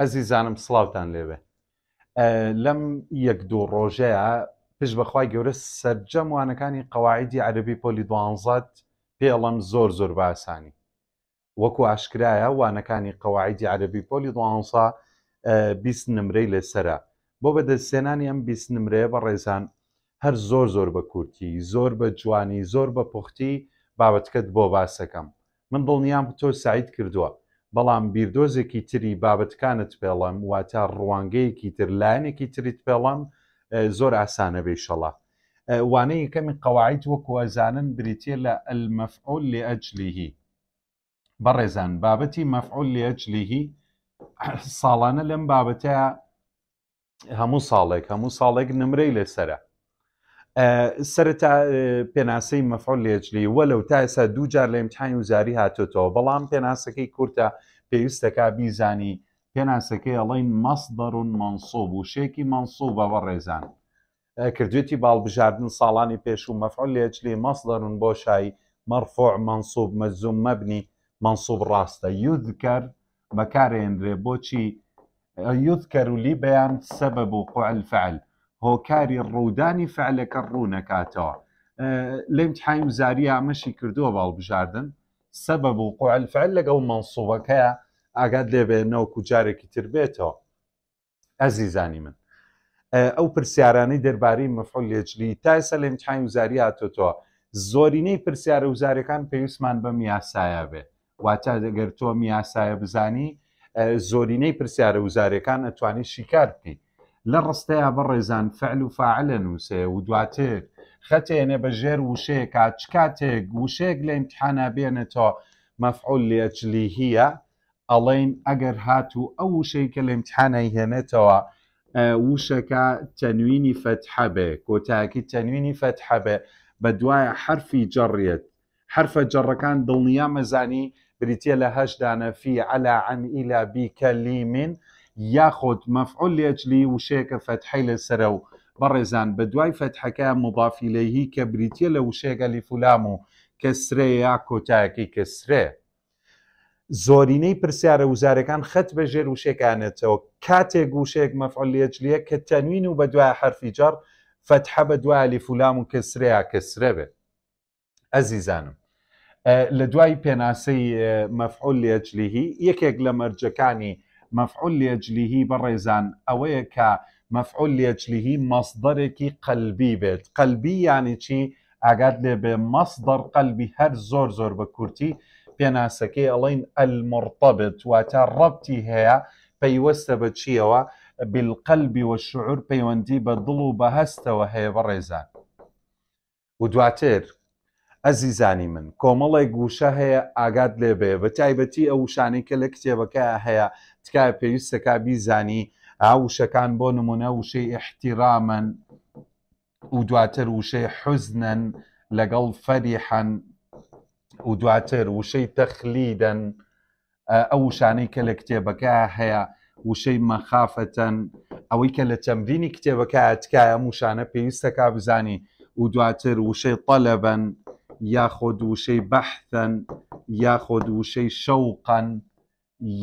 ئەزیزانم سلااوان لێوێ لەم یەک دوو ڕۆژەیە پشت بەخوای گەورە سەررجەم وانەکانی قەواعدی عەربی پۆلی دوانزات پێڵم زۆر زۆر باسانی وەکو ئاشکرایە وانەکانی قەواعدی عەربی پۆلی دوانسا بیست نمرەی لەسرە بۆ بەدەستێنانی ئەم بیست نمرەیە بە ڕێزان هەر زۆر زۆر بە کورتی زۆر بە جوانی زۆر بە پختی بابەتکەت بۆ باسەکەم من دڵنیام تۆ سعید کردووە بەڵام بیردۆزێکی تری بابەتکانت پێڵم واتە ڕوانگەیەکی تر لایەنێکی تریت پێڵم زۆر ئاسانە بێ شەڵە وانەیە کەمی قەواعیت وەکو ئەزانن بریتە لە ئەلمەفعول لێ ئەجلیهی بەڕێزان بابەتی مەفعول لێ ئەجلیهی ساڵانە لەم بابەتە هەموو ساڵێک هەموو ساڵێک نمرەی لەسرە سرەتا پێناسەی مەفعول لێجلی وەلەو تا ئێستا دووجار لە ئەمتحانی وزاری هاتوتەوە بەڵام پێناسەکەی کورتە پێویستەکە بیزانی پێناسەکەی ئەڵین مەسدەڕون منسۆب و شێکی منسوب بەوە ڕێزان کردوێتی باڵبژاردن ساڵانی پێش و مەفعول لێجلی مەسدەڕون بۆ شایی مەرفۆع منسوب مەزوم مەبنی منسوب ڕاستە یودکەر بەکارێنرێ بۆچی یودکەرولی بەیان سەبەب و قعل فعل هۆکاری ڕوودانی فعلەکە ڕوو نەکاتەوە لێم تحایم زاری ئامەشی کردووە باڵبژاردن سەبە و قعلفعل لەگەڵ منسوبەکەە ئاگات لێبێنەوە کوجارێکی تر بێتەوە ئەزیزانی من ئەو پرسیارانەی دەربارەی مەفعول لێجلی تا ئێستا لێم تحایم زاری هاتۆتەوە زۆرینەی پرسیارە وزارەکان پێویستمان بە میاسایە بێ واتە دەگەر تۆ میاسایە بزانی زۆرینەی پرسیارە وزارەکان ئەتوانی شیکار بکەیت لرسته برزان بەڕێزان فعل و فاعلن وسێ و دواتر خەتێنێ وشيك ژێر وشەیەکە چ کاتێک وشەیەک لە امتحانە بێنێتەوە مەفعول لێچلی هیە ئەڵین ئەگەر هات و ئەو وشەیکە لە امتحانەی هێنێتەوە أه، وشەکە تەنوینی فەتحەبێ کۆتاکی تەنوینی فەتحەبێ بە دوایە حرفی جەڕێت حرفە جەڕەکان دڵنیا مەزانی بریتە لە هەشدانە فی عن إلى بیکەلی یاخۆت مەفعول لێچلی وشەیەکە فەتحی لەسرە و بەڕێزان بە دوای فەتحەکە مبافیلەیی کە بریتە لە وشێگە لیفولام و کەسرێ یا کۆتایەکەی کەسرێ زۆرینەی پرسیارە وزارەکان خەت بەژێر وشێکانێتەوە کاتێک وشێک مەفعولێجلیە کە تەنوین و بە دوای حرفیجار فەتحە بە دوای لیفولام و کەسرەیە کەسرە بێت ئەزیزانم لە دوای پێناسەی مەفعول لێجلیهی یەکێک لە مەرجەکانی مەفعول لێجلیهی بەڕێزان ئەوەیە کە مەفعول لێجلیهی مەصدرێکی قەلبی بێت قەلبی یانی چی ئاگات لێ بێ مەصدر قەلبی هەر زۆر زۆر بە کورتی پێناسەکەی ئەڵین ئەلمڕتەبت واتە ڕەتی هەیە پەیوەستە بە چیەوە بالقەلبی وە شعور پەیوەندی بە دڵ و بە هەستەوە هەیە بە ڕێزان و دواتر ئەزیزانی من کۆمەڵی گووشە هەیە ئاگات لێ بێ بە تایبەتی ئەو شانێکە لە کتێبەکە هەیە تکای پێویستەکە بیزانی ئاوشەکان بۆ نمونە وشەی احتیرامەن و دواتر وشەی حزنەن لەگەڵ فەریحەن و دواتر وشەی تەخلیدەن ئەو شانەی کە لە کتێبەکە هەیە وشەی مەخافەتەن ئەوەی کە لە چەمرینی کتێبەکە تکایە موشانە پێویستەکە بزانی و دواتر وشەی تەلەبەن یاخۆ دووشەی بەحتەن یاخۆ دووشەی شەوقەن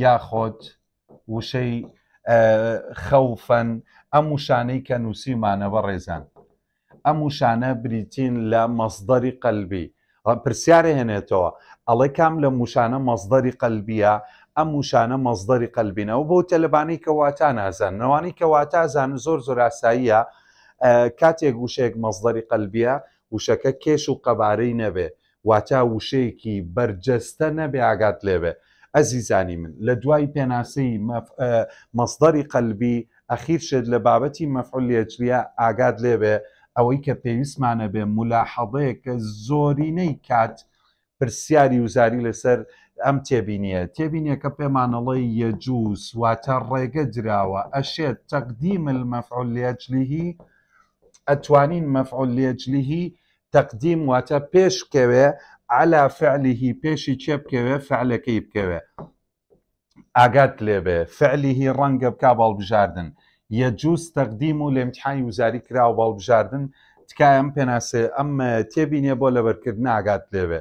یاخۆت وشەی خەوفەن ئەم وشانەی کە نووسیمانەوە ڕێزان ئەم وشانە بریتین لە مەزدەری قەلبی پرسیارە هێنێتەوە ئەڵێ کام لە موشانە مەزدەری قەلبیە ئەم موشانە مەزدەری قەلبینەوە بۆ تەلبانەی کەواتان نازان نەوانی کەواتازان زۆر زۆراساییە کاتێک گوشەیەک مەزدەری قەلبیە وشەکە کێش و قەبارەی نەبێ واتا وشەیەکی بەرجەستە نەبێ ئاگات لێبێ ئەزیزانی من لە دوای پێناسەی مەصدەری قەلبی ئەخیر شێت لە بابەتی مەفعول لێچریا ئاگات لێبێ ئەوەی کە پێویستمانە بێ ملاحەڵەیە کە زۆرینەی کات پرسیاری وزاری لەسەر ئەم تێبینیە تێبینە کە پێمانەڵی یەجووس واتە ڕێگە دراوە ئەشێت تەقدیم المەفعول لێجلیهی ئەتوانین مەفعول لێجلیهی تەقدیم واتە پێش بکەوێ علا فعلیهی پێشی چێ بکەوێ فعلەکەی بکەوێ ئاگات لێبێ فعلیهی ڕەنگە بک باڵبژاردن یەجووس تەقدیم و لێمتحانی وزاری کرا و باڵبژاردن تکای ئەم پێناسێ ئەم تێبینێ بۆ لەبەرکردن ئاگات لێوێ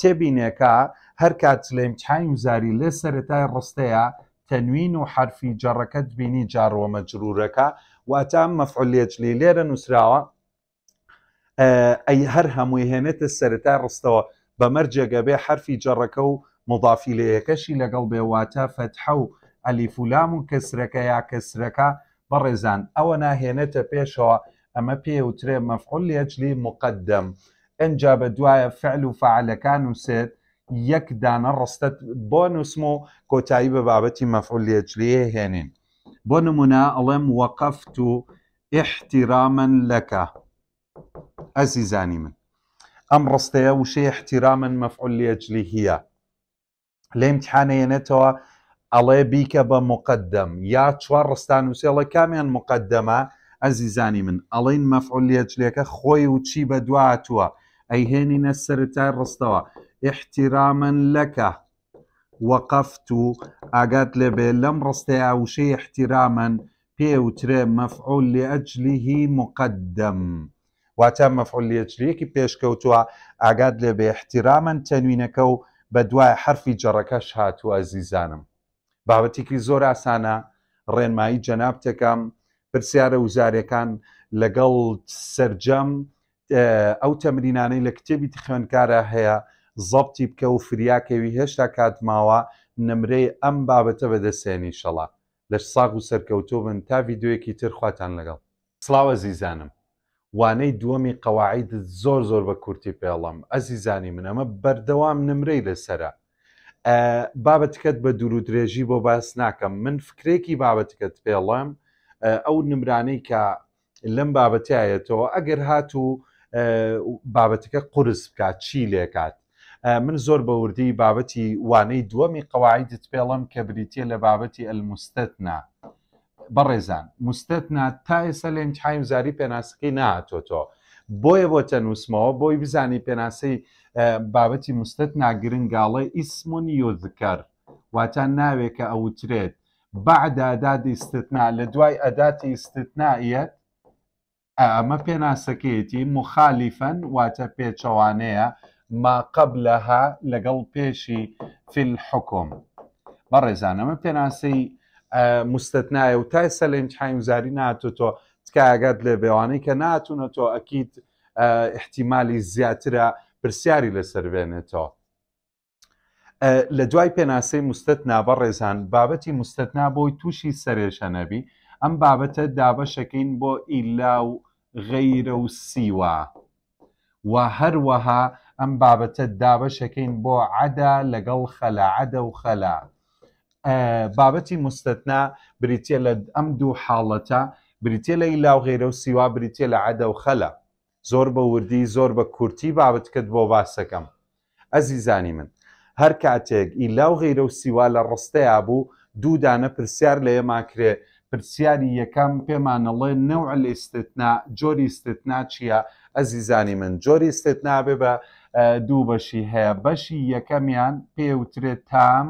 تێبینێکە هەر کات لێمتحانی وزاری لێ سەرەتای ڕستەیە تەنوین و حرفی جەڕەکەت بینی جاڕوە مەجرورەکە واتە مەفعولێجلی لێرە نووسراوە ئەی هەر هەمووی هێنێتە سەرەتا ڕستەوە بەمەرجێگە بێ حرفی جەڕەکە و مضافیلەیەکەشی لەگەڵ بێواتە فەتحە و ئەلیفولام و کەسرەکە یا کەسرەکە بەڕێزان ئەوە ناهێنێتە پێشەوە ئەمە پێوترێ مەفعول لێجلی مقدم ئەجا بە دوایە فعل و فعلەکان وسێت یەک دانە ڕستت بۆ نووسم و کۆتایی بە بابەتی مەفعول لێجلیە هێنین بۆ نمونە ئەڵێم وەقفت و ئحتیرامەن لەکە ئەزیزانی من ئەم ڕستەیە وشەی احتیرامەن مەفعول لێجلی هیە لە امتحانەیەنێتەوە ئەڵێ بیکە بە مقدم یا چوار ڕستان وسێڵە کامیان مقدمە ئەزیزانی من ئەڵین مەفعول لێجلێکە خۆی و چی بە دواتوە ئەیهێنینە سەرای ڕستەوە احتیرامەن لەکە وەقفت و ئاگات لێبێ لەم ڕستەیە وشەی احتیرامەن پێوترێ مەفعول لێ ئەجلیهی مقدم واتە مەفعول لێجلیەکی پێشکەوتووە ئاگات لێبێ احتیرامەن تەنوینەکە و بە دوای حرفی جەڕەکەش هاتووە زیزانم بابەتێکی زۆر ئاسانە ڕێنمایی جەناب تەکەم پرسیارە وزارەکان لەگەڵ سرجەم ئەو تەمرینانەی لە کتێبی خوێنکارە هەیە زەبتی بکە و فریاکەوی هێشتا کاتماوە نمرەی ئەم بابەتە بەدەسێنی شەڵا لە ساغ و سەرکەوتۆ بن تا یددیوەکی ترخواتان لەگەڵ سلاوە زیزانم وانەی دووەمی قەواعید زۆر زۆر بە کورتی پێڵم ئەزیزانی من ئەمە بەردەوام نمرەی لەسرە بابەتکەت بە دوور و درێژی بۆ باس ناکەم من فکرێکی بابەتکەت پێڵم ئەو نمرانەی کە لەم بابەتایەتەوە ئەگەر هات و بابەتەکە قرس بکات چی لێکات من زۆر بەوردی بابەتی وانەی دووەمی قەواعیدت پێڵم کە بریتە لە بابەتی ئەلمستەتنا بەڕێزان مستەتنا تا ئێستا لە ئەمتحایم زاری پێناسقی نهاتۆتۆ بۆیە بۆ تەنووسمەوە بۆی بزانی پێناسەی بابەتی مستەت ناگرنگاڵێ ئیسمونیۆذکەر واتان ناوێت کە ئەوترێت بعدداد ئیسنا لە دوای ئەداتی ئیسنایەت ئەمە پێناسەکەیەتی مخالیفەن واتە پێچەوانەیە ما قبلها لەگەڵ پێشی فیل حکۆم بەڕێزانەمە پێناسی مستەتنایە و تای سەلێنج حیمزاری ناتۆ تکایگات لە بێوانەی کە ناتونە تۆ ئەکییت احتیممالی زیاترە پرسیاری لەسەربێنێتەوە لە دوای پێناسەی مستەت نابە ڕێزان بابەتی مستەت نابۆی تووشی سەرێشەنەبی ئەم بابەتە دابەشەکەین بۆ ئیلا و غەیرە و سیوە و هەروەها ئەم بابەتە دابەشەکەین بۆ عدا لەگەڵ خەلاعادە و خەلا بابەتی مستەتنا بریتە لە ئەم دوو حاڵەتە بریتە لە ئیلاو غێرە و سیوا بریتە لە عادە و خەلا زۆر بە وردی زۆر بە کورتی بابەت کرد بۆ باسەکەم ئەزیزانی من هەر کاتێک ئیلاو غێرە و سیوا لە ڕستەیە بوو دوودانە پرسیار لە ئێماکرێ پرسیاری یەکەم پێمانەڵێ نەوع ئەستتنا جۆری استتنا چییە؟ ئەزیزانی من جۆری استتنا بێ بە دوو بەشی هەیە بەشی یەکەمیان پێوترێت تام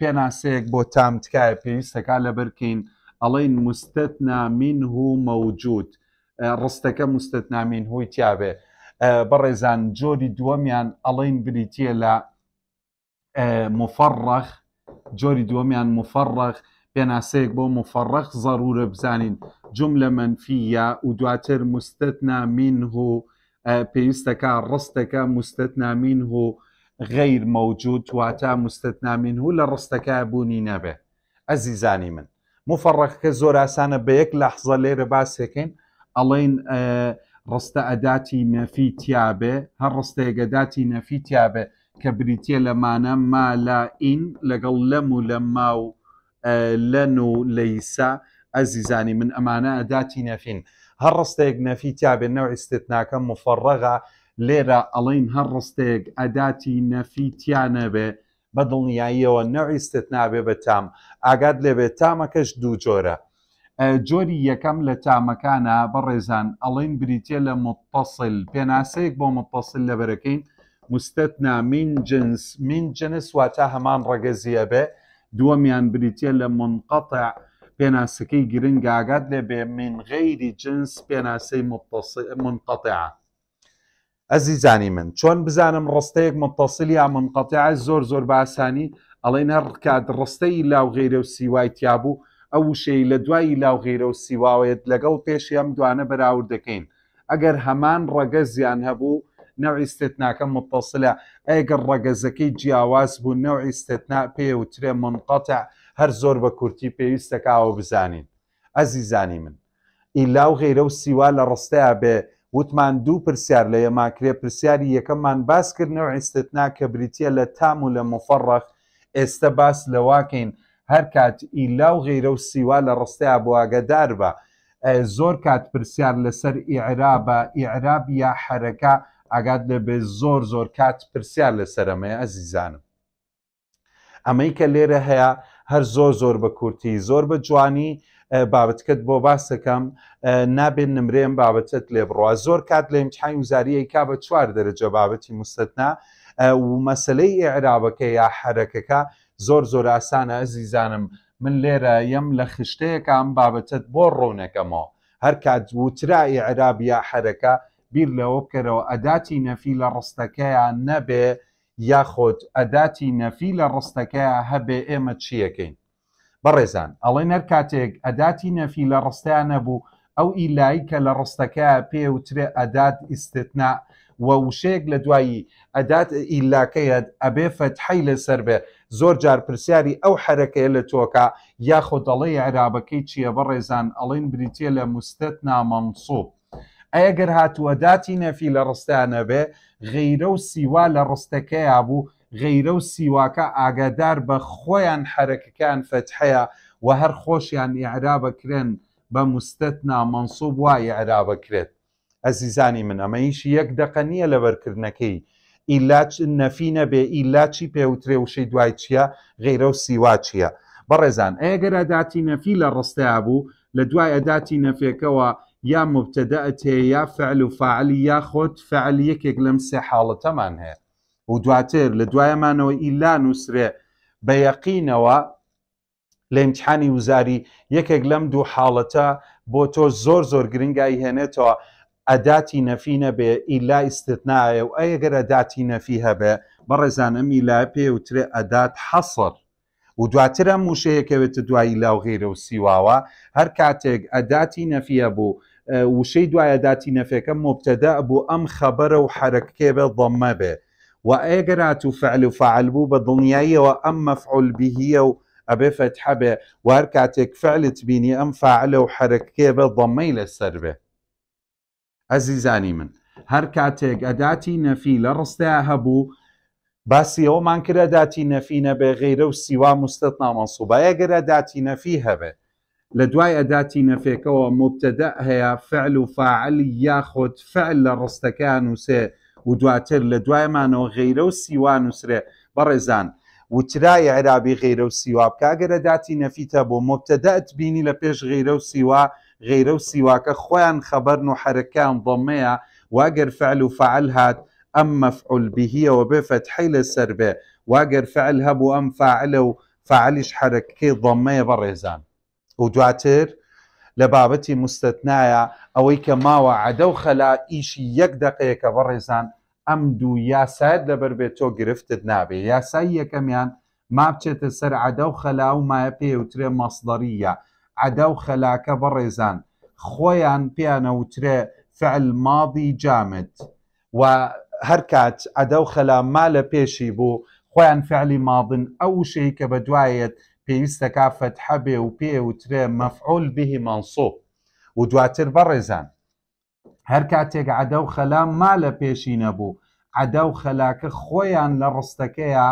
پێناسەیەک بۆ تام تکایە پێویستەکە لە بەرکەین ئەڵین مستتنا من و مەوجود ڕستەکە مستتنا من هۆی تیاابێ بەڕێزان جۆری دووەمیان ئەڵین بریتە لە مفڕەخ جۆری دووەمیان مفڕەخ پێناسەیەک بۆ مفڕەخ زەرورە بزانین جملە منفیە و دواتر مستتنا من و پێویستەکە ڕستەکە مستەتنامین و غیر مەوجود تواتە مستەتنامین و لە ڕستەکە بوونی نەبێ ئەزیزانی من مفەڕەکەکە زۆر ئاسانە بە یەک لەحزە لێرە باسێکین ئەڵین ڕستە ئەداتی نەفی تیاابێ هەر ڕستەیەگەداتی نەفی تیاابێ کە بریتە لەمانە ما لا ئین لەگەڵ لەم و لە ماو لەن و لەیسا ئەزیزانی من ئەمانە ئەداتی نەفین. هەر ڕستەیەک نەفیتیابێن نەوە ئستتناکە مفڕەغا لێرە ئەڵین هەر ڕستەیەک ئەداتی نەفیتیانەبێ بە دڵنیاییەوە نەویستت نابێ بە تام ئاگاد لێبێت تامەکەش دوو جۆرە جۆری یەکەم لە تامەکانە بەڕێزان ئەڵین بریتە لە متپەسل پێناسەیەک بۆ متپەسل لە بەرەکەین مستەتنا من جنس من جنس واتە هەمان ڕگەزیە بێ دووەمیان بریتە لە منقطع پێناسەکەی گرنگ ئاگات لێ بێ من غەیری جنس پێناسەی منقطعە ئەزی زانی من چۆن بزانم ڕستەیەک متتەسلی یا منقطعە زۆر زۆر باسانی ئەڵین هەر کات ڕستەی لاو غێرە و سیوای تیابوو ئەو شەی لە دوایی لاو غێرە و سیواوێت لەگەڵ پێشی ئەم دوانە بەراورد دەکەین ئەگەر هەمان ڕەگە زیان هەبوو نەو ئیسێتناکە متتەسلە ئەگەر ڕەگەزەکەی جیاواز بوو نەو ئیسێتنا پێ وترێ منقطع هەر زۆر بە کورتی پێویستەکەوە بزانین ئەزیزانی من ئیلا و غیرە و سیوا لە ڕستەیە بێ وتمان دوو پرسیار لە ئێماکرێ پرسیاری یەکەممان باسکردنەوە ئێستتنا کە بریتە لە تام و لە مفڕەخ ئێستا باس لەواکەین هەر کات ئیلا و غیرە و سیوا لە ڕستەیە بۆواگەدار بە زۆر کات پرسیار لەسەر ئیعرابە ئیعراب یا حرەکە ئاگات لە بێ زۆر زۆر کات پرسیار لەسەرمەیە ئەزیزانم ئەمەی کە لێرە هەیە هەر زۆر زۆر بە کورتی زۆر بە جوانی بابەتکەت بۆ باسەکەم نابێن نمرێن بابەتت لێ بڕوە زۆر کات لە ئیمتحانی وزاریەی کا بە چوار دەرەجە بابەتی مستەتنا و مەسلەی عێرابەکە یا حرەکەکە زۆر زۆر ئاسانە ئەزیزانم من لێرە یەم لە خشتەیەەکە ئەم بابەتت بۆ ڕوونەکەمەوە هەر کات وترای عێرابیا حرەکە بیر لەوە بکەرەوە ئەداتی نەفی لە ڕستەکەیان نەبێ یاخۆت ئەداتی نەفی لە ڕستەکە هەبێ ئێمە چیەکەین بەڕێزان ئەڵێ نەر کاتێک ئەداتی نەفی لە ڕستیان نەبوو ئەو ئیلایی کە لە ڕستەکە پێوترێ ئەدات ئیسنا وە وشەیەک لە دوایی ئەدات ئیلاکەیەت ئەبێ فەتحی لەسەر بێ زۆر جار پرسیاری ئەو حرەکەی لە تۆکە یاخۆ دەڵی عێرابەکەی چییە بە ڕێزان ئەڵین بریتە لە مستەت نامەمسوب ئەگەر هاتووە داتی نەفی لە ڕستانە بێ غیرە و سیوا لە ڕستەکەیا بوو غیرە و سیواکە ئاگادار بە خۆیان حرەکەکان فەتحەیە و هەر خۆشیان یعرا بەکرێن بە مستەت نامەنسوب وای عرا بەکرێت ئەزیزانی من ئەمەیشی یەک دقە نییە لەبەرکردنەکەی ئیلاچ نەفی نەبێ ئیلاچی پێوترێ وشەی دوای چییە غیرە و سیوا چییە بەڕێزان ئەگەر ئەداتی نەفی لە ڕستەیە بوو لە دوای ئەداتی نەفێکەوە یا مبتدەتێ یا فعل و فعلی یا خۆت فعل یەکێک لەم سێ حاڵەتەمان هەیە و دواتر لە دوایەمانەوە ئیلا نووسرێ بە یەقینەوە لە امتحانی وزاری یەکێک لەم دوو حاڵەتە بۆ تۆ زۆر زۆر گرنگایی هێنێتەوە ئەداتی نەفینە بێ ئیلا ئیسستنایە و ئەگەر ئەداتی نەفی هەبێ بەڕێزانەم ئیلا پێ وترێ ئەدات حەسڵ و دواترە موشەیەکەوێتە دوایی لاو غێرە و سیواوە هەر کاتێک ئەداتی نەفیە بوو وشەی دوایە داتینەفەکەم مبتدا بوو ام خەبەرە و حرەکێ به ضمه به و ئێگەرات و فعل و فعل بو بە دڵنیاییەوە ئەم مەفعول بهە و ئەبێ فتح بێ وار کاتێک فعلت بینی ام فعلە و حرەکێ بە الى لەسەر بێ ئەزیزانی من هەر کاتێک ئەداتی نەفی لە ڕستەیە هەبوو باسی ئەومان کرە داتی نەفینە بێ و سیوا مستت نامەسوبایە گەرە داتی لدواي دوای في نەفێکەوە مبتدا هي فعل وفاعل فاعلی فعل لرستكان ڕستەکان ودواتر لدواي ما نو دوایمانەوە غیرە و برزان وتراي بەڕێزان وترای عێرابی غیرە و سیوا بکگەرە داتی نەفیتە بۆ مبتەدەت بینی لە پێش غیرە و سیوا غیرە و فعل وفاعل هات ام مفعول به بێفەت حی لە سەر فعل هەبوو ام فاعله فعلش حركه ضميه برزان و دواتر لبابتی بابەتی مستەتنایە ئەوەی کە عدو خلا ایشی یک دقیقه یەک دقەیەکە بەڕێزان ئەم دوو لبر به تو تۆ گرفتت نابێ یاسای کمیان ما بچێتە سەر عەدە و و مایە پێوترێ مەسدەریە عەدە و خەلاکە بەڕێزان خۆیان پیانەوترێ فعل ماضی جامد و هرکات عدو خلا مال پیشی بو خویان فعلی ماضن ئەو شەی کە پێویستە کا فەتحە بێ و پێ وترێ مەفعول بهی منسوب و دواتر بەڕێزان هەر کاتێک عدە و خەلام ما لە پێشی نەبوو عدە و خەلاکە خۆیان لە ڕستەکەیە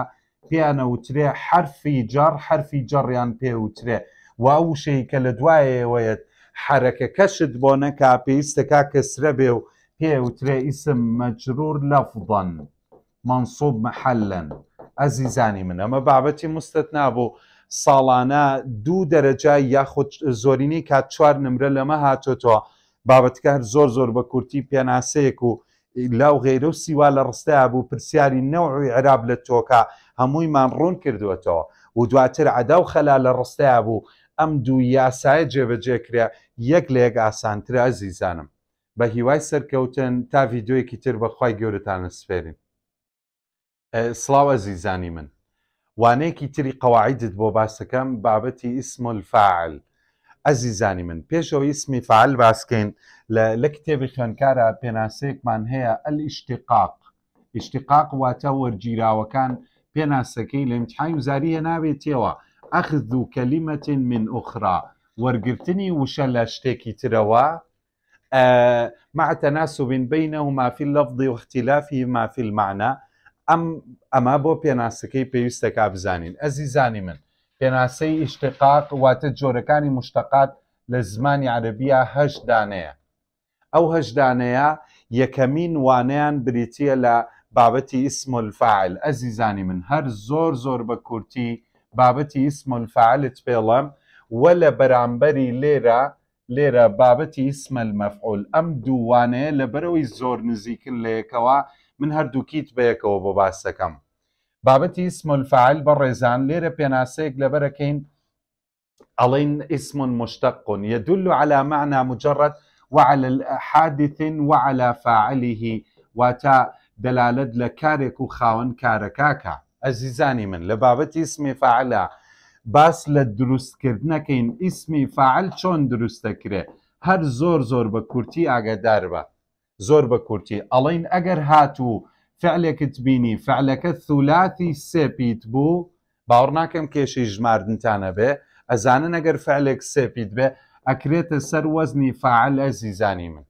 پێیانە وترێ حرفی جار حرفی جەڕیان پێ وترێ واوشەی کە لە دوایەوەیت حرەکە کەشت بۆ نەکا پێویستەکە کەسرە بێ و پێ وترێ ئیسم مەجرور لەفضن منصوب محلن ئەزیزانی من ئەمە بابەتی مستت نابوو ساڵانە دوو دەرەجا یاخود زۆرینی کات چوار نمرە لەمە هاتۆتەوە بابەتکە هەر زۆر زۆر بە کورتی پێناسەیەک و لاو غێرە و سیوا لە ڕستەیە بوو پرسیاری نەوەی عراب لە تۆکە هەموویمان ڕوون کردوێتەوە و دواتر عدا و خەلا لە ڕستەیە بوو ئەم دوو یاسایە جێبەجێکرێ یەک لە یەک ئاسانترا زیزانم بە هیوای سەرکەوتن تا ڤیددیوەکی تر بەخوای گەورەتانە سفێرین سلااوە زیزانی من وانەیەکی تری قواعد بۆ بابتي دەکەم الفاعل ئەزیزانی من بيشو اسمي فاعل باسكين لە کتێبی خوێنکارە پێناسەیەکمان هەیە ئەل ئیشتقاق ئیشتقاق واتە وەرگیراوەکان پێناسەکەی لە امتحایم زاریە ناوێتەوە اخذ و کەلیمەتین من اخرى وەرگرتنی وشل لە شتێکی ترەوە آه، مع تناسب بينهما في اللفظ واختلافهما في المعنى ئەم ئەمە بۆ پێناسەکەی پێویستەکە بزانین ئەزی زانی من پێناسەی ئیشتقاق واتە جۆرەکانی مشتقات لە زمانی عربیە هەش دانەیە ئەو هەشدانەیە یەکەمین وانەیان بریتە لە بابەتی ئیسملفاعل ئەزی زانی من هەر زۆر زۆر بە کورتی بابەتی ئیسملفاعلت پێڵم وە لە بەرامبەری لێرە لێرە بابەتی ئیسمەل مەفعول ئەم دووانەیە لە بەرەوەی زۆر نزیکن لەیەکەوە من هەردووکیت بەیەکەوە بۆ باسەکەم بابەتی اسمفعل بە ڕێزان لێرە پێناسەیەک لەبەرەکەین ئەڵین اسم مشتقون يدل على معنى مجرد وعلى حادث وعلى فاعله واتا دلالت لە کارێک و خاون کارەکاکە ئەزیزانی من لە بابەتی اسمی فعلە باس لە دروستکردنەکەین ئیسمی فعل چۆن دروستەکرێ هەر زۆر زۆر بە کورتی ئاگدار بە زۆر بە کورتی ئەڵین ئەگەر هاتوو فعلێکت بینی فعلەکە ثولاتی سێپیت بوو باوەڕ ناکەم کێشی ژماردنتانە بێ ئەزانن ئەگەر فعلێک سێپیت بێ ئەکرێتە سەر وەزنی فعلە زیزانی من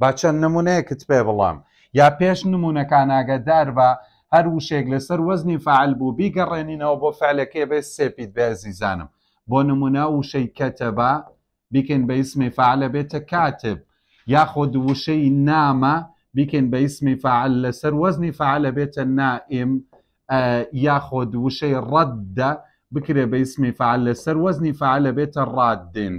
با چەند نمونەیەکت پێ بڵام یا پێش نمونونەکانناگەدار بە هەر وشێک لەسەر وەزنی فعل بوو بیگەڕێنینەوە بۆ فعلەکە بێ سێپیت بێ زیزانم بۆ نمونە وشەی کەتەبا بیکەین بە ئیسمی فعلە بێتە کاتب یاخۆ وشەی نامە بیکەین بە ئیسمی فعل لەسەر وەزنی فعلە بێتە نائم یاخۆ وشەی ڕەتدا بکرێ بە ئیسمی فعل لەسەر وەزنی فعلە بێتە ڕادن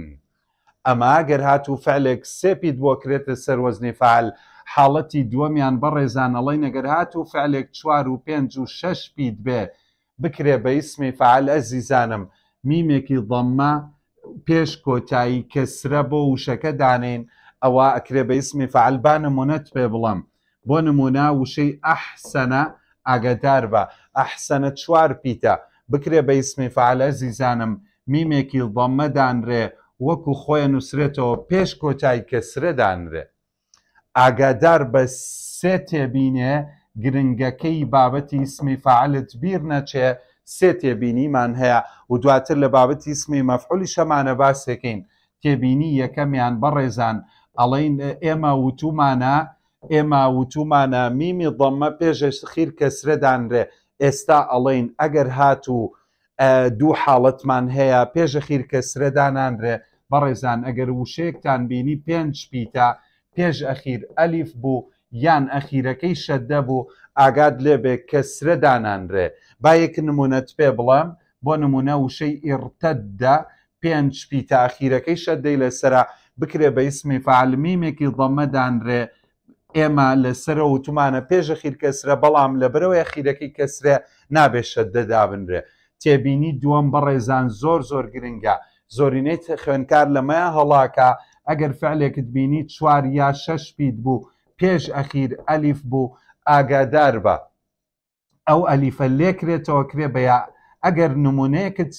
ئەمە گەر هات و فعلێک سێپی بۆکرێتە سەر وەزنی فعل حاڵەتی دووەمیان بەڕێزانەڵی نەگەر هات و فعلێک چوار و پێنج و شش پیت بێ بکرێ بە ئیسمی فعل ئەزیزانم میمێکی دەممە پێش کۆتایی کەسرە بۆ وشەکە دانین ئەوە ئەکرێ بە ئیسمی فعلبا نمونەت پێ بڵم بۆ نمونا وشەی ئەحسەنە ئاگدار بە ئەحسەنە چوار پیتە بکرێ بە ئیسمی فعلە زیزانم میمێکی بەمەدانرێ وەکو خۆیان نووسرێتەوە پێش کۆتای کەسرەدانرێ ئاگادار بە سێ تێبینێ گرنگەکەی بابەتی ئیسمی فعلت بیر نەچێ سێ تێبینیمان هەیە و دواتر لە بابەتی ئیسمی مەفعولی شەمانە باسێکین تێبینی یەکەمیان بەڕێزان ئەڵین ئێمە وتومانە ئێمە وتومانە میمی دڵمە پێشش خیر کەسرەدانرێ ئێستا ئەڵین ئەگەر هاتوو دوو حاڵەتمان هەیە پێشە خیر کەسرەدانانرێ بەڕێزان ئەگەر وشەیەکتان بینی پێنج پیتە پێش ئەخیر ئەلیف بوو یان ئەخیرەکەی شەدە بوو ئاگاد لێبێ کەسرەدانانرێ با یەک نمونەت پێ بڵام بۆ نمونە وشەی ئێڕتەددا پێنج پیتە ئەخیرەکەی شەدەی لەسرە بکرێ بە ئیسمی فعلمیمێکی دەمەدانرێ ئێمە لەسرە و تومانە پێشە خیر کەسرە بەڵام لە برەوەی خیرەکەی کەسرێ نابێشە دەدابنرێ تێبینی دووەم بەڕێزان زۆر زۆر گرنگە زۆرینەی خوێنکار لەمە هەڵاکە ئەگەر فعلێکت بینی چوار یا شش پیت بوو پێش ئەخیر ئەلیف بوو ئاگادار بە ئەو ئەلیفە لێکرێتەوە کرێ بە ئەگەر نمونەیەکت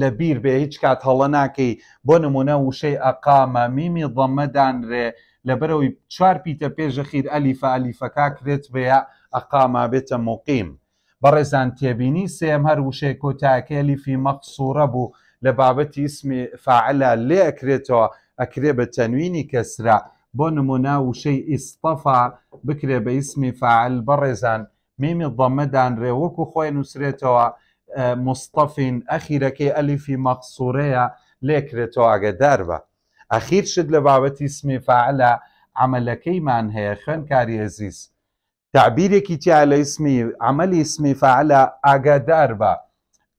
لە بیر بێ هیچ کات هەڵە ناکەی بۆ نمونە وشەی ئەقامە میمی دڵمەدانرێ لەبەرەوەی چوار پیتە پێشە خیر ئەلیفە ئەلیفەکە کرێت بەیە ئەقاما بێتە مقیم بەڕێزان تێبینی سێم هەر وشەیە کۆتاکەلیفی مەقسوورە بوو لە بابەتی اسمی فعلە لێ ئەکرێتەوە ئەکرێ بە تەنوینی کەسرا بۆ نمونە وشەی ئیسپەفا بکرێ بە ئیسمی فعل بەڕێزان ميم الضمدان ريوكو خوي نسريتوا آه، مصطفين أخيرا كي ألفي مقصورية اغا داربا أخير شد لبابتي اسمي فعلا عمل كي من هي خن كاري عزيز تعبيرك تي على اسمي عمل اسمي فعلا اغا داربا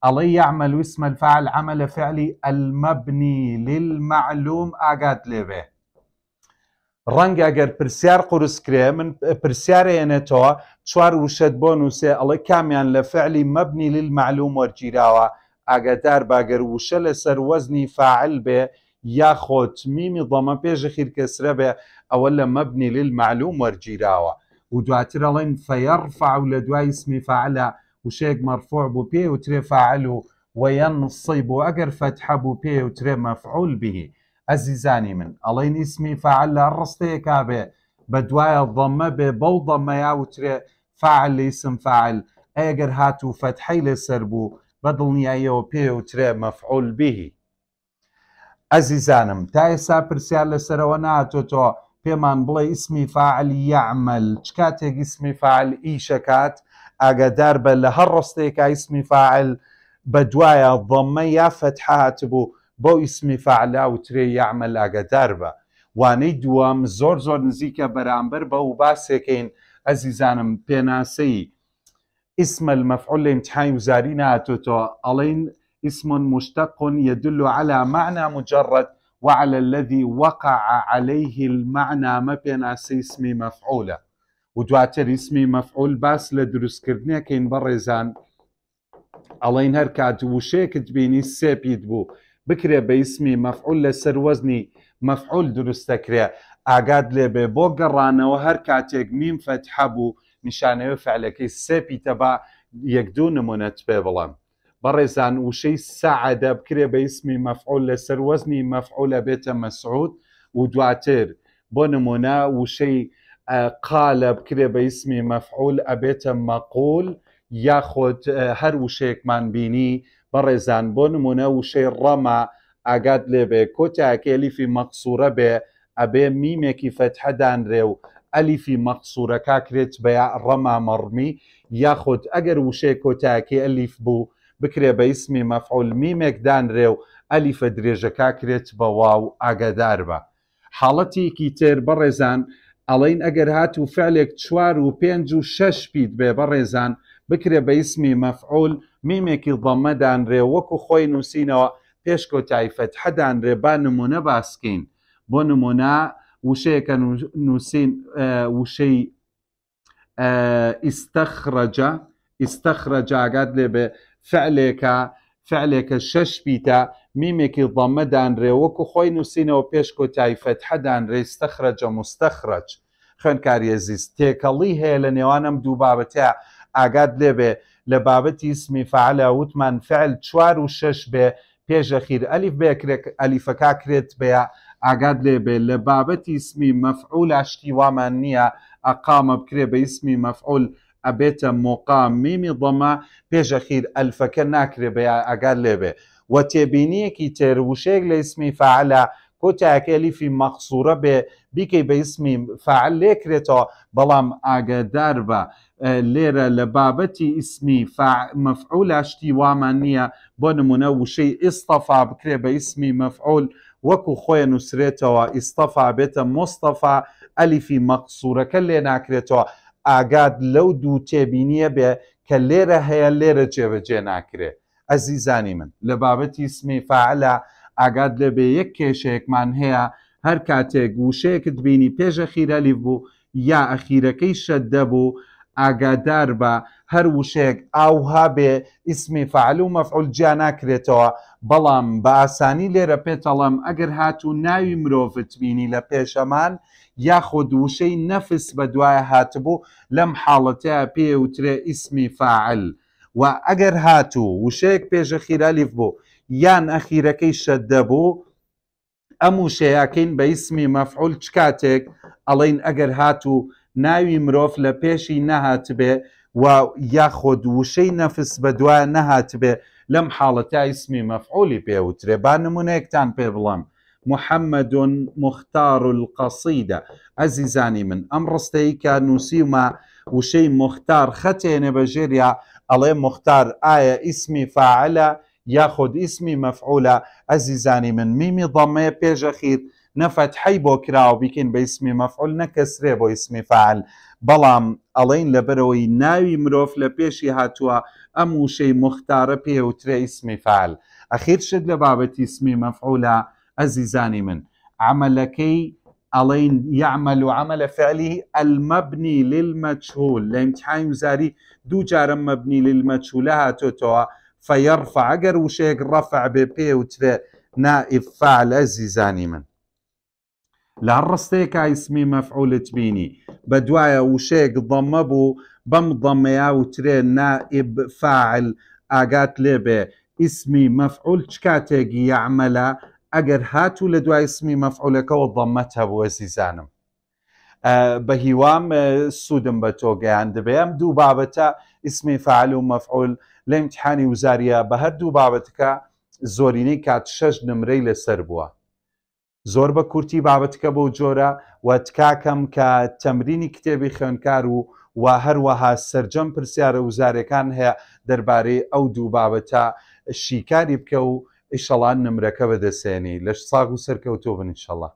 علي يعمل اسم الفعل عمل فعلي المبني للمعلوم اغاد لبه رنگ اگر پرسیار کری من پرسیارێنێتەوە چوار وشت بۆ الله ئەڵێ کامیان لە فعلی مەبنی لل معلوم وەرگیراوە ئاگدار باگەر وشە لەسەر فاعل به یا خۆتمیمی دڵمە پێشە خیرکەسرە بێ به لە مەبنی لل معلوم وەرگیراوە و دواتر ئەڵێن فەیەڕفع لە دوای اسم فعلە وشەیەک مرفوع بو پێ و تری فعل و وەیەن سەی بۆ ئەگەر و تری مفعول بهی عزیزانی من ئەڵین اسمی فعل لە ڕستەیەکا بێ بە دوایە دەمە بێ بەو دەمەیا وترێ فعل اسم فعل ئەگەر هات و فەتحی لەسەر بوو بە دڵنیاییەوە پێ وترێ مەفعول بهی ئەزیزانم تا ئێستا پرسیار لەسەرەوە ناتۆتۆ پێمان بڵێ اسمی فعل یعمل چ کاتێک ئیسمی فعل ئیشەکات ئاگادار بە لە هەر ڕستێکا اسمی فعل بە دوایە ضەممە یا فەتحات بوو بۆ ئیسمی فعلا وترێ یعمە لاگەدار بە وانەی دووەم زۆر زۆر نزیکە بەرامبەر بە و باسێکین ئەزیزانم پێناسەی اسم المەفعول لە امتحای وزاری ناتۆتۆ ئەڵین اسم مشتق يدل على معنى مجرد وعلى الذي وقع عليه المعنى ما بين اسم مفعولة ودواتر اسمي مفعول باس لدروس كردنا كين برزان ئەڵین هەر کات وشەیەکت بینی سێپیت بوو بکرێ باسمي مفعول لسر وزني مفعول مەفعول دروستەکرێ ئاگاد لێبێ بۆ گەڕانەوە هەر کاتێک میم فەتحە بوو نیشانەوە فعلەکەی سێپی تەبا یەک دوو نمونەت پێ بڵم بەڕێزان وشەی سەعدە بکرێ بە ئیسمی مفعول لسر وەزنی مفعول بێتە مسعود و دواتر بۆ نمونە وشەی قالە بکرێ بە ئیسمی مەفعول ئەبێتە مەقول هر هەر من بینی بەڕێزان بۆ نمونە وشەی ڕەما ئاگات لێبێ کۆتیاکەلیفی مەقصورە بێ ئەبێ میمێکی فەتحەدانرێ و ئەلیفی مەقصورەکە کرێت بە ڕەما مەڕمی یاخود ئەگەر وشەی کۆتاکی ئەلیف بوو بکرێ بە ئیسمی مەفعول میمێک دانرێ و ئەلیفە درێژەکە کرێت بە واو ئاگادار بە حاڵەتێکی تێر بەڕێزان ئەڵین ئەگەر هات و فعلێک چوار و پێنج و شەش پیت بێ بەڕێزان بکرێ بە ئیسمی مەفعول میمێکی بەمەدانرێ وەکو خۆی نووسینەوە پێش کۆتایفەت حەدانرێ با نمونە باسکەین بۆ نمونا وشەیەکە نووسین وشەی ئیستەخرەجە ئیستەخرەجاگات لێ بێ فعلێکە فعلێکە شەش پیتە میمێکی دەمەدانرێ وەکو خۆی نووسینەوە پێش کۆتایفەت حەدانرێ ئیستەخرەجە مستەخرەج خوێنکاریێزیست تێکەڵی هەیە لە نێوانم دوو بابەتە ئاگات لێبێ لە بابەتی اسمی فعلە وتمان فعل چوار و شش بێ پێشەخیر ئەلیف بێکرێک ئەلیفەکە کرێت بەیە ئاگات لێبێ لە بابەتی اسمی مەفعول ئاشتی وامان نییە ئەقامە بکرێ بە اسمی مەفعول ئەبێتە مۆقام میمی دڵمە پێشەخیر ئەلفەکە ناکرێ بە ئەگەر لێبێ و تێبینیەکی تێروشێک لە اسمی فعلە کۆتاکەلیفی مەخصورە بێ بیکەی بە اسمی فعل لێکرێتەوە بەڵام ئاگدار بە لێرە لە بابەتی ئیسمی مەفعول لاشتی وامان نییە بۆ نمونە وشەی ئیستەفا بکرێ بە ئیسمی مەفعول وەکو خۆیان نووسرێتەوە ئیستەفا بێتە مستەفا ئەلیفی مەقصورەکە لێ ناکرێتەوە ئاگاد لەو دوو تێبینیە بێ کە لێرە هەیە لێرە جێبەجێ ناکرێ ئەزیزانی من لە بابەتی اسمی فعلە ئاگاد لەبێ یەک کێشەیەکمان هەیە هەر کاتێک گوشەیەکت بینی پێشە خیرەلیف بوو یا ئەخیرەکەی شەددە بوو ئاگادار بە هەر وشەیەک ئاوها بێ ئیسمی فعل و مەفعول جیا ناکرێتەوە بەڵام بە ئاسانی لێرە پێتەڵەم ئەگەر هاتو ناوی مرۆڤت بینی لە پێشەمان یاخۆ دووشەی نەفس بە دوایە هاتبوو لەم حاڵەتەیە پێوترێ ئیسمی فعل و ئەگەر هاتوو وشەیەک پێشە خیرالیف بوو یان ئەخیرەکەی شەددە بوو ئەم وشەیەکەین بە ئیسمی مەفعول چ کاتێک ئەڵین ئەگەر هاتوو ناوی مرۆڤ لە پێشی نەهات بێ و یاخۆ دووشەی نەفس بە دوای نەهات بێ لەم حاڵەتە ئیسمی مەفعولی پێوترێ با نمونەیەکتان پێ بڵام محەممەد مختار القەسیدە ئەزیزانی من ئەم ڕستەی کە نووسیمە وشەی مختار خەتێنێ بە ژێریا ئەڵێ مختار ئایا ئیسمی فاعلە یاخود ئیسمی مەفعولە ئەزیزانی من میمی دەمەیە پێشەخیر نفت حي بو كراو بيكين باسم مفعول نكسره بو اسم فعل بلام الين لبروي ناوي مروف لە هاتوا اموشي ئەم بيوتر اسم فعل اخير شد لبابت اسم مفعولة مەفعولە من عملەکەی ئەڵین یعمل و عملە فعلی ئەلمەبنی للمەچول لە ئیمتحانی وزاری دوو جارە مەبنی للمەچولە هاتۆتەوە فەیەڕفع ئەگەر وشەیەک ڕەفع نائب فعل ئەزیزانی من لهالرستيكا اسمي مفعول تبيني بدوايا وشيك ضمبو بم ضميا وترين نائب فاعل اجات ليبه اسمي مفعول تشكاتيك يعمل اجر هاتو لدوا اسمي مفعولك وضمتها بوسيسانم أه، بە هیوام أه، سوودم بە تۆگەیان دەبێ ئەم دوو بابەتە ئیسمی فعل و مەفعول لە امتحانی بابتك زوريني كات بابەتەکە زۆرینەی کات زۆر بە کورتی بابەتکە بەو جۆرە و تکاکەم کە تەمرینی کتێبی خوێنکار و و هەروەها سرجەم پرسیارە وزارەکان هەیە دەربارەی ئەو دوو بابەتە شیکاری بکە و ئیشەڵان نمرەکە بەدەسێنی لەش ساغ و سەرکەوتۆ بنیشەڵە